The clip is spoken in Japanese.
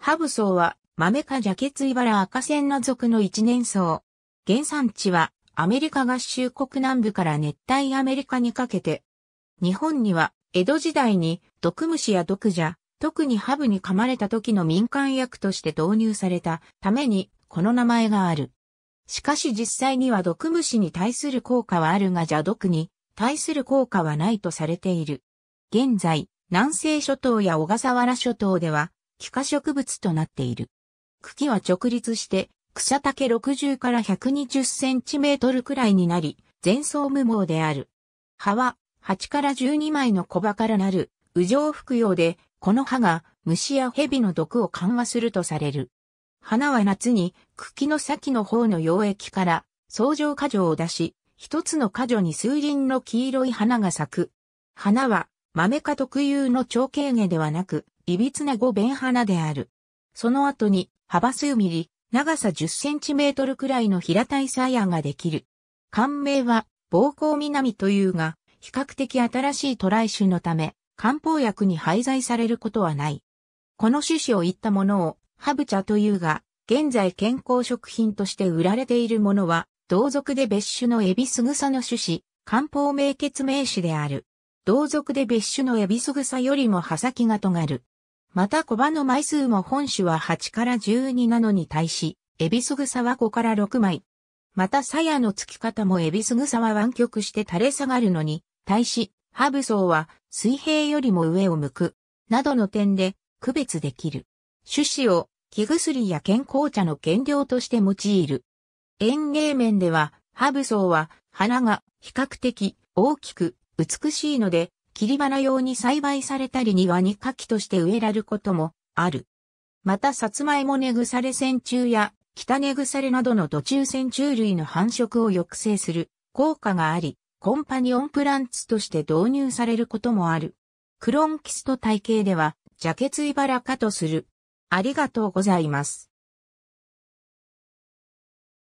ハブソウは、豆かジャケツイバラ赤線の属の一年草。原産地は、アメリカ合衆国南部から熱帯アメリカにかけて。日本には、江戸時代に、毒虫や毒蛇、特にハブに噛まれた時の民間薬として導入されたために、この名前がある。しかし実際には毒虫に対する効果はあるが蛇毒に対する効果はないとされている。現在、南西諸島や小笠原諸島では、気化植物となっている。茎は直立して、草丈60から120センチメートルくらいになり、前奏無毛である。葉は8から12枚の小葉からなる、羽状服用で、この葉が虫や蛇の毒を緩和するとされる。花は夏に茎の先の方の溶液から相乗果樹を出し、一つの果樹に数輪の黄色い花が咲く。花は豆科特有の長径毛ではなく、びつな五弁花である。その後に、幅数ミリ、長さ10センチメートルくらいの平たい鞘ができる。感名は、膀胱南というが、比較的新しい渡来種のため、漢方薬に廃材されることはない。この種子を言ったものを、ハブ茶というが、現在健康食品として売られているものは、同族で別種のエビスグサの種子、漢方名血名詞である。同族で別種のエビスグサよりも刃先が尖る。また小葉の枚数も本種は8から12なのに対し、エビスグサは5から6枚。また鞘の付き方もエビスグサは湾曲して垂れ下がるのに、対し、ハブソウは水平よりも上を向く、などの点で区別できる。種子を木薬や健康茶の原料として用いる。園芸面では、ハブソウは花が比較的大きく美しいので、切り花用に栽培されたり庭に牡蠣として植えられることもある。また、サツマイモ根腐れ線虫や、北根腐れなどの土中線虫類の繁殖を抑制する効果があり、コンパニオンプランツとして導入されることもある。クロンキスト体系では、ジャケツイバラ科とする。ありがとうございます。